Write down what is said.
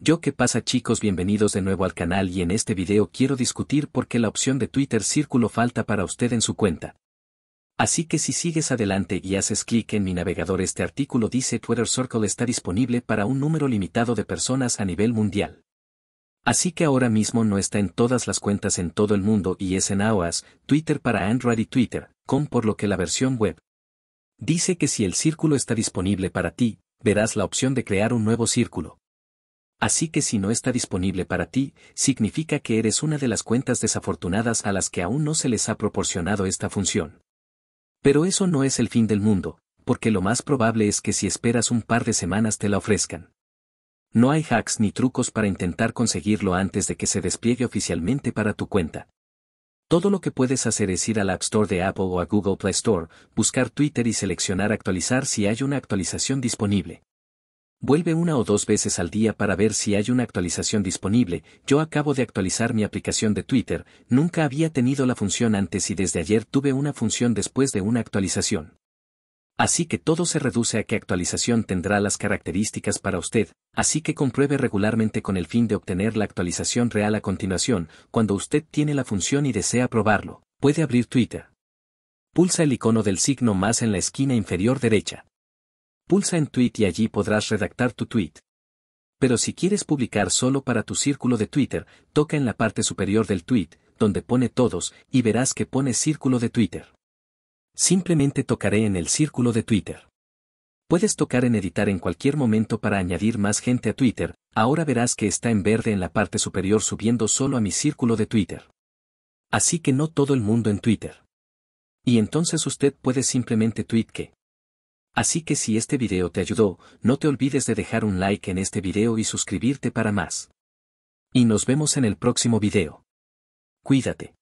Yo qué pasa chicos bienvenidos de nuevo al canal y en este video quiero discutir por qué la opción de Twitter círculo falta para usted en su cuenta. Así que si sigues adelante y haces clic en mi navegador este artículo dice Twitter Circle está disponible para un número limitado de personas a nivel mundial. Así que ahora mismo no está en todas las cuentas en todo el mundo y es en AOAS, Twitter para Android y Twitter, con por lo que la versión web. Dice que si el círculo está disponible para ti, verás la opción de crear un nuevo círculo. Así que si no está disponible para ti, significa que eres una de las cuentas desafortunadas a las que aún no se les ha proporcionado esta función. Pero eso no es el fin del mundo, porque lo más probable es que si esperas un par de semanas te la ofrezcan. No hay hacks ni trucos para intentar conseguirlo antes de que se despliegue oficialmente para tu cuenta. Todo lo que puedes hacer es ir al App Store de Apple o a Google Play Store, buscar Twitter y seleccionar actualizar si hay una actualización disponible. Vuelve una o dos veces al día para ver si hay una actualización disponible. Yo acabo de actualizar mi aplicación de Twitter, nunca había tenido la función antes y desde ayer tuve una función después de una actualización. Así que todo se reduce a qué actualización tendrá las características para usted, así que compruebe regularmente con el fin de obtener la actualización real a continuación, cuando usted tiene la función y desea probarlo, puede abrir Twitter. Pulsa el icono del signo más en la esquina inferior derecha. Pulsa en Tweet y allí podrás redactar tu tweet. Pero si quieres publicar solo para tu círculo de Twitter, toca en la parte superior del tweet, donde pone todos, y verás que pone círculo de Twitter. Simplemente tocaré en el círculo de Twitter. Puedes tocar en editar en cualquier momento para añadir más gente a Twitter, ahora verás que está en verde en la parte superior subiendo solo a mi círculo de Twitter. Así que no todo el mundo en Twitter. Y entonces usted puede simplemente tweet que Así que si este video te ayudó, no te olvides de dejar un like en este video y suscribirte para más. Y nos vemos en el próximo video. Cuídate.